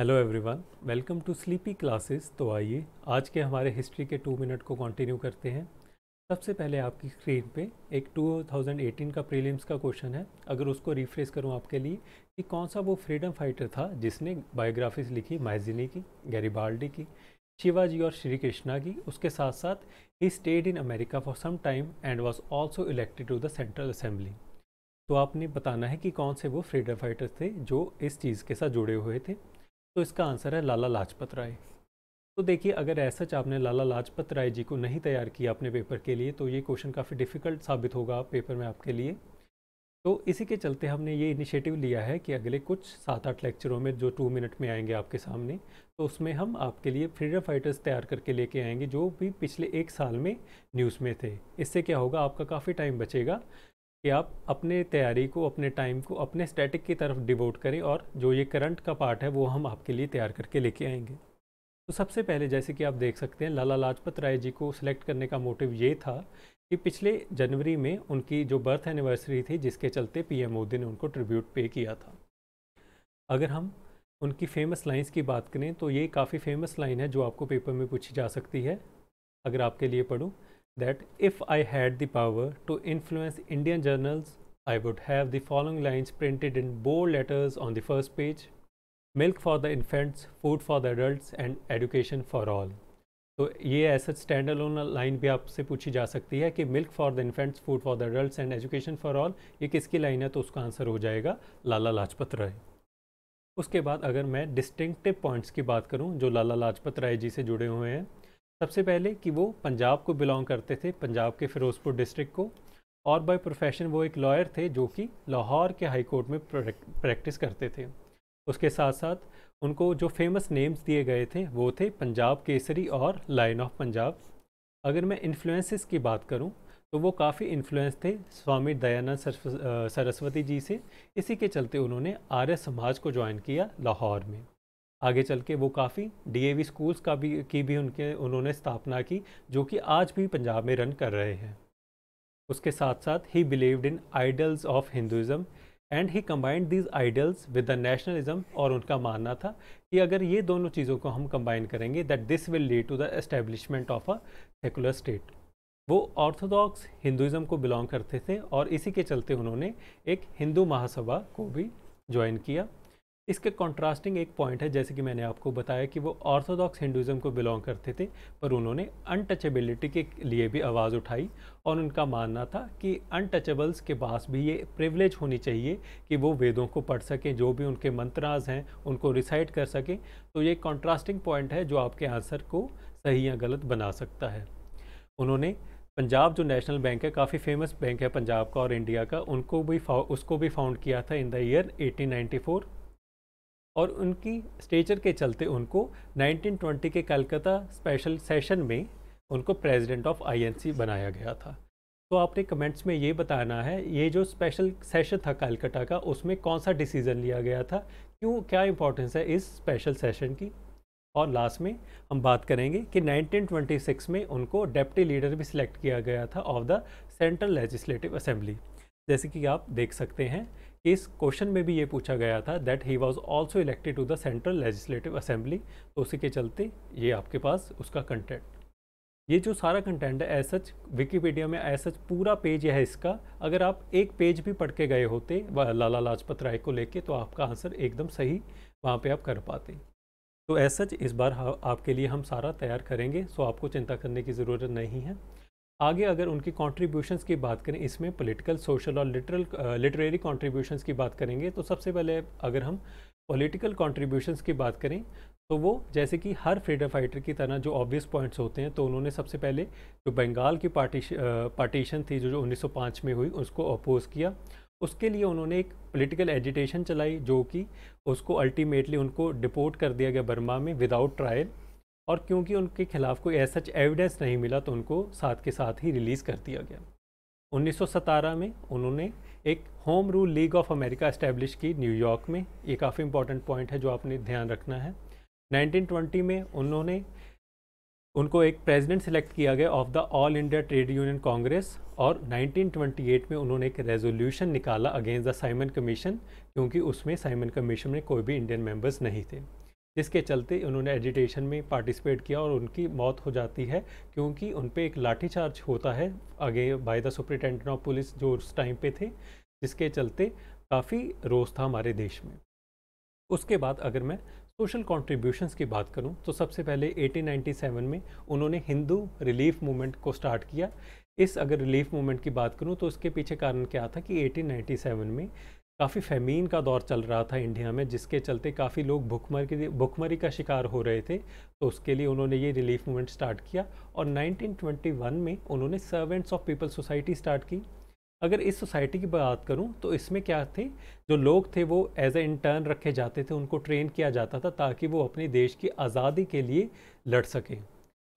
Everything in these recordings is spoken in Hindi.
Hello everyone welcome to sleepy classes तो आइए आज के हमारे हिस्ट्री के टू मिनट को कंटिन्यू करते हैं सबसे पहले आपकी स्क्रीन पे एक 2018 का प्रीलिम्स का क्वेश्चन है अगर उसको रिफ्रेश करूं आपके लिए कि कौन सा वो फ्रीडम फाइटर था जिसने बायोग्राफीज लिखी महजिनी की गैरीबाल्डी की शिवाजी और श्री कृष्णा की उसके साथ साथ ही stayed in America for some time and was also elected to the central assembly तो आपने बताना है कि कौन से वो फ्रीडम फाइटर थे जो इस चीज़ के साथ जुड़े हुए थे तो इसका आंसर है लाला लाजपत राय तो देखिए अगर ऐसा आपने लाला लाजपत राय जी को नहीं तैयार किया अपने पेपर के लिए तो ये क्वेश्चन काफ़ी डिफ़िकल्ट साबित होगा पेपर में आपके लिए तो इसी के चलते हमने ये इनिशिएटिव लिया है कि अगले कुछ सात आठ लेक्चरों में जो टू मिनट में आएंगे आपके सामने तो उसमें हम आपके लिए फ्रीडम फाइटर्स तैयार करके लेके आएंगे जो भी पिछले एक साल में न्यूज़ में थे इससे क्या होगा आपका काफ़ी टाइम बचेगा कि आप अपने तैयारी को अपने टाइम को अपने स्टैटिक की तरफ डिवोट करें और जो ये करंट का पार्ट है वो हम आपके लिए तैयार करके लेके आएंगे तो सबसे पहले जैसे कि आप देख सकते हैं लाला लाजपत राय जी को सिलेक्ट करने का मोटिव ये था कि पिछले जनवरी में उनकी जो बर्थ एनिवर्सरी थी जिसके चलते पीएम मोदी ने उनको ट्रिब्यूट पे किया था अगर हम उनकी फेमस लाइंस की बात करें तो ये काफ़ी फेमस लाइन है जो आपको पेपर में पूछी जा सकती है अगर आपके लिए पढ़ूँ that if I had the power to influence Indian journals, I would have the following lines printed in bold letters on the first page milk for the infants, food for the adults and education for all. तो ये ऐसा स्टैंड अलोन लाइन भी आपसे पूछी जा सकती है कि milk for the infants food for the adult and education for all ये किसकी लाइन है तो उसका आंसर हो जाएगा लाला लाजपत राय उसके बाद अगर मैं डिस्टिंक्टिव पॉइंट्स की बात करूं जो लाला लाजपत राय जी से जुड़े हुए हैं सबसे पहले कि वो पंजाब को बिलोंग करते थे पंजाब के फिरोजपुर डिस्ट्रिक्ट को और बाय प्रोफेशन वो एक लॉयर थे जो कि लाहौर के हाई कोर्ट में प्रैक्टिस करते थे उसके साथ साथ उनको जो फेमस नेम्स दिए गए थे वो थे पंजाब केसरी और लाइन ऑफ पंजाब अगर मैं इन्फ्लुएंसेस की बात करूं तो वो काफ़ी इन्फ्लुएंस थे स्वामी दयानंद सरस्वती जी से इसी के चलते उन्होंने आर्य समाज को ज्वाइन किया लाहौर में आगे चल के वो काफ़ी डीएवी स्कूल्स का भी की भी उनके उन्होंने स्थापना की जो कि आज भी पंजाब में रन कर रहे हैं उसके साथ साथ ही believed in idols of Hinduism and he combined these idols with the nationalism और उनका मानना था कि अगर ये दोनों चीज़ों को हम कंबाइन करेंगे that this will lead to the establishment of a secular state वो ऑर्थोडॉक्स हिंदुज़म को बिलोंग करते थे और इसी के चलते उन्होंने एक हिंदू महासभा को भी ज्वाइन किया इसके कॉन्ट्रास्टिंग एक पॉइंट है जैसे कि मैंने आपको बताया कि वो ऑर्थोडॉक्स हिंदुज़म को बिलोंग करते थे पर उन्होंने अनटचेबिलिटी के लिए भी आवाज़ उठाई और उनका मानना था कि अनटचेबल्स के पास भी ये प्रिवलेज होनी चाहिए कि वो वेदों को पढ़ सकें जो भी उनके मंत्राज हैं उनको रिसाइट कर सकें तो ये कॉन्ट्रास्टिंग पॉइंट है जो आपके आंसर को सही या गलत बना सकता है उन्होंने पंजाब जो नेशनल बैंक है काफ़ी फेमस बैंक है पंजाब का और इंडिया का उनको भी उसको भी फाउंड किया था इन द ईयर 1894 और उनकी स्टेचर के चलते उनको 1920 के कलकत्ता स्पेशल सेशन में उनको प्रेसिडेंट ऑफ आईएनसी बनाया गया था तो आपने कमेंट्स में ये बताना है ये जो स्पेशल सेशन था कलकत्ता का उसमें कौन सा डिसीज़न लिया गया था क्यों क्या इंपॉर्टेंस है इस स्पेशल सेशन की और लास्ट में हम बात करेंगे कि 1926 में उनको डेप्टी लीडर भी सिलेक्ट किया गया था of the central legislative assembly जैसे कि आप देख सकते हैं इस क्वेश्चन में भी ये पूछा गया था that he was also elected to the central legislative assembly तो उसी के चलते ये आपके पास उसका कंटेंट ये जो सारा कंटेंट है एज सच विकीपीडिया में एज सच पूरा पेज है इसका अगर आप एक पेज भी पढ़ के गए होते लाला लाजपत राय को लेके तो आपका आंसर एकदम सही वहाँ पे आप कर पाते तो एज सच इस बार हाँ, आपके लिए हम सारा तैयार करेंगे सो आपको चिंता करने की ज़रूरत नहीं है आगे अगर उनकी कॉन्ट्रीब्यूशन की बात करें इसमें पोलिटिकल सोशल और लिटरल लिटरेरी कॉन्ट्रीब्यूशन की बात करेंगे तो सबसे पहले अगर हम पोलिटिकल कॉन्ट्रीब्यूशन की बात करें तो वो जैसे कि हर फ्रीडम फाइटर की तरह जो ऑब्वियस पॉइंट्स होते हैं तो उन्होंने सबसे पहले जो बंगाल की पार्टीश पार्टीशन थी जो जो 1905 में हुई उसको अपोज किया उसके लिए उन्होंने एक पॉलिटिकल एजिटेशन चलाई जो कि उसको अल्टीमेटली उनको डिपोर्ट कर दिया गया बर्मा में विदाउट ट्रायल और क्योंकि उनके खिलाफ कोई ऐसा एविडेंस नहीं मिला तो उनको साथ के साथ ही रिलीज़ कर दिया गया उन्नीस में उन्होंने एक home rule league of America establish की न्यूयॉर्क में ये काफ़ी इंपॉर्टेंट पॉइंट है जो आपने ध्यान रखना है 1920 में उन्होंने उनको एक प्रेसिडेंट सिलेक्ट किया गया of the All India Trade Union Congress और 1928 में उन्होंने एक रेजोल्यूशन निकाला अगेंस्ट द साइमन कमीशन क्योंकि उसमें साइमन कमीशन में कोई भी इंडियन मेंबर्स नहीं थे जिसके चलते उन्होंने एजिटेशन में पार्टिसिपेट किया और उनकी मौत हो जाती है क्योंकि उन पर एक लाठीचार्ज होता है आगे by the superintendent of police जो उस टाइम पे थे जिसके चलते काफ़ी रोज था हमारे देश में उसके बाद अगर मैं सोशल कॉन्ट्रीब्यूशंस की बात करूँ तो सबसे पहले 1897 में उन्होंने हिंदू रिलीफ मूवमेंट को स्टार्ट किया इस अगर रिलीफ मूवमेंट की बात करूं तो उसके तो पीछे कारण क्या था कि 1897 में काफ़ी फेमीन का दौर चल रहा था इंडिया में जिसके चलते काफ़ी लोग भुखमर की भुखमरी का शिकार हो रहे थे तो उसके लिए उन्होंने ये रिलीफ मूवमेंट स्टार्ट किया और 1921 में उन्होंने servants of people society start की अगर इस सोसाइटी की बात करूं तो इसमें क्या थे जो लोग थे वो एज ए इंटर्न रखे जाते थे उनको ट्रेन किया जाता था ताकि वो अपने देश की आज़ादी के लिए लड़ सकें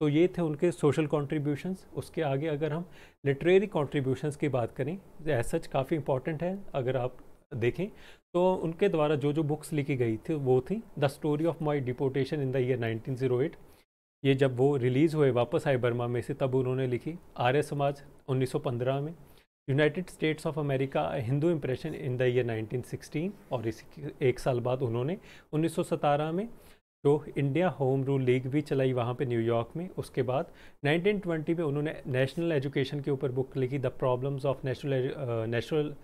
तो ये थे उनके सोशल कॉन्ट्रीब्यूशंस उसके आगे अगर हम लिटरेरी कॉन्ट्रीब्यूशंस की बात करें एज सच काफ़ी इंपॉर्टेंट है अगर आप देखें तो उनके द्वारा जो जो बुक्स लिखी गई थी वो थी the story of my deportation in the year eight ये जब वो रिलीज़ हुए वापस आए बर्मा में से तब उन्होंने लिखी आर्य समाज 1915 में United States of America Hindu impression in the year 1916 और इसी एक साल बाद उन्होंने सतारह में जो इंडिया होम रूल लीग भी चलाई वहाँ पे न्यूयॉर्क में उसके बाद 1920 में उन्होंने नेशनल एजुकेशन के ऊपर बुक लिखी the problems of national national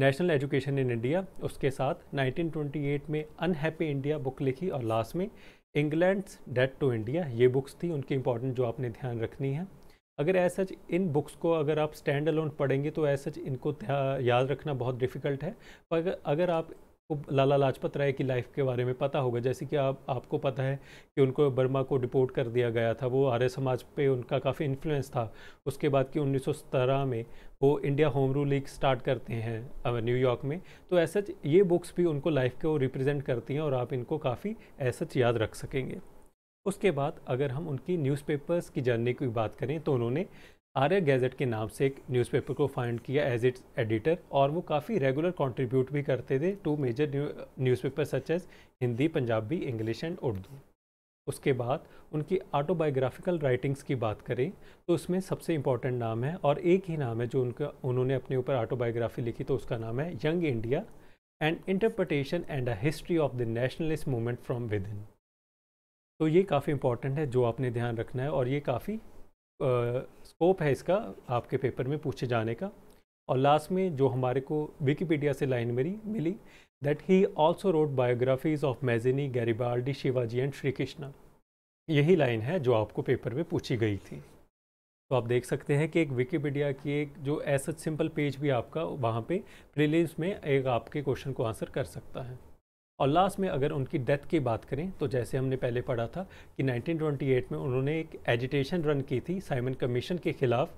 national education in India उसके साथ 1928 में अनहैप्पी इंडिया बुक लिखी और लास्ट में इंग्लैंड्स डेट टू इंडिया ये बुक्स थी उनकी इंपॉर्टेंट जो आपने ध्यान रखनी है अगर एज सच इन बुक्स को अगर आप स्टैंड अलोन पढ़ेंगे तो एज सच इनको याद रखना बहुत डिफ़िकल्ट है पर अगर आप आपको लाला लाजपत राय की लाइफ के बारे में पता होगा जैसे कि आप आपको पता है कि उनको बर्मा को डिपोर्ट कर दिया गया था वो आर्य समाज पे उनका काफ़ी इन्फ्लुएंस था उसके बाद कि उन्नीस में वो India home rule league start करते हैं न्यूयॉर्क में तो ऐसा ये बुक्स भी उनको लाइफ को रिप्रेजेंट करती हैं और आप इनको काफ़ी ऐसा याद रख सकेंगे उसके बाद अगर हम उनकी न्यूज़पेपर्स की जर्नी की बात करें तो उन्होंने आर्य गैजेट के नाम से एक न्यूज़पेपर को फाइंड किया एज इट्स एडिटर और वो काफ़ी रेगुलर कंट्रीब्यूट भी करते थे to major newspaper such as Hindi Punjabi English and Urdu उसके बाद उनकी ऑटोबायोग्राफिकल राइटिंग्स की बात करें तो उसमें सबसे इम्पॉर्टेंट नाम है और एक ही नाम है जो उनका उन्होंने अपने ऊपर ऑटोबायोग्राफी लिखी तो उसका नाम है Young India and interpretation and a history of the nationalist movement from within तो ये काफ़ी इंपॉर्टेंट है जो आपने ध्यान रखना है और ये काफ़ी स्कोप है इसका आपके पेपर में पूछे जाने का और लास्ट में जो हमारे को विकीपीडिया से लाइन मेरी मिली that he also wrote biographies of Mazzini Garibaldi Shivaji and Shri Krishna यही लाइन है जो आपको पेपर में पूछी गई थी तो आप देख सकते हैं कि एक विकीपीडिया की एक जो ऐसा सिंपल पेज भी आपका वहाँ पे प्रीलिम्स में एक आपके क्वेश्चन को आंसर कर सकता है और लास्ट में अगर उनकी डेथ की बात करें तो जैसे हमने पहले पढ़ा था कि 1928 में उन्होंने एक एजिटेशन रन की थी साइमन कमीशन के ख़िलाफ़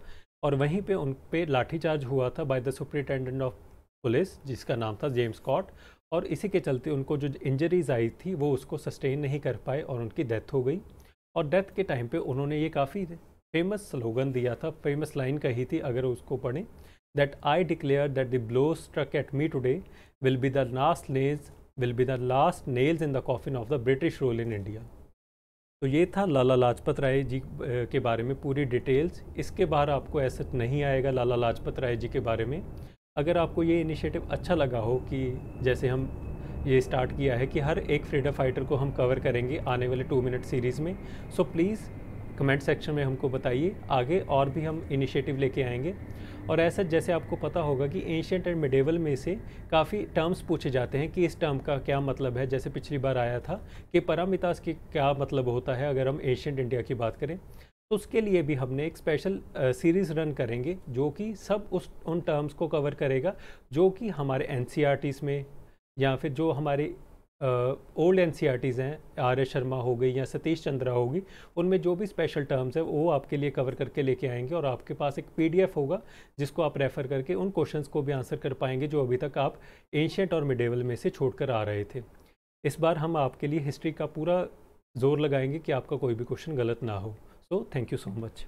और वहीं पे उन पर लाठीचार्ज हुआ था by the superintendent of police जिसका नाम था जेम्स कॉट और इसी के चलते उनको जो इंजरीज आई थी वो उसको सस्टेन नहीं कर पाए और उनकी डेथ हो गई और डेथ के टाइम पर उन्होंने ये काफ़ी फेमस स्लोगन दिया था फेमस लाइन कही थी अगर उसको पढ़ें that I declare that the blow struck at me today will be the last lays will be the last nails in the coffin of the British rule in India तो ये था लाला लाजपत राय जी के बारे में पूरी डिटेल्स इसके बाहर आपको ऐसा नहीं आएगा लाला लाजपत राय जी के बारे में अगर आपको ये इनिशिएटिव अच्छा लगा हो कि जैसे हम ये स्टार्ट किया है कि हर एक फ्रीडम फाइटर को हम कवर करेंगे आने वाले टू मिनट सीरीज़ में सो प्लीज़ कमेंट सेक्शन में हमको बताइए आगे और भी हम इनिशिएटिव लेके आएंगे और ऐसा जैसे आपको पता होगा कि एशियंट एंड मिडेवल में से काफ़ी टर्म्स पूछे जाते हैं कि इस टर्म का क्या मतलब है जैसे पिछली बार आया था कि परामितास की क्या मतलब होता है अगर हम एशियंट इंडिया की बात करें तो उसके लिए भी हमने एक स्पेशल सीरीज़ रन करेंगे जो कि सब उस उन टर्म्स को कवर करेगा जो कि हमारे एन e में या फिर जो हमारे ओल्ड एन हैं आर एस शर्मा हो गई या सतीश चंद्रा होगी उनमें जो भी स्पेशल टर्म्स है वो आपके लिए कवर करके लेके आएंगे और आपके पास एक पी होगा जिसको आप रेफ़र करके उन क्वेश्चन को भी आंसर कर पाएंगे जो अभी तक आप एशियट और मिडेवल में से छोड़ कर आ रहे थे इस बार हम आपके लिए हिस्ट्री का पूरा जोर लगाएंगे कि आपका कोई भी क्वेश्चन गलत ना हो so thank you so much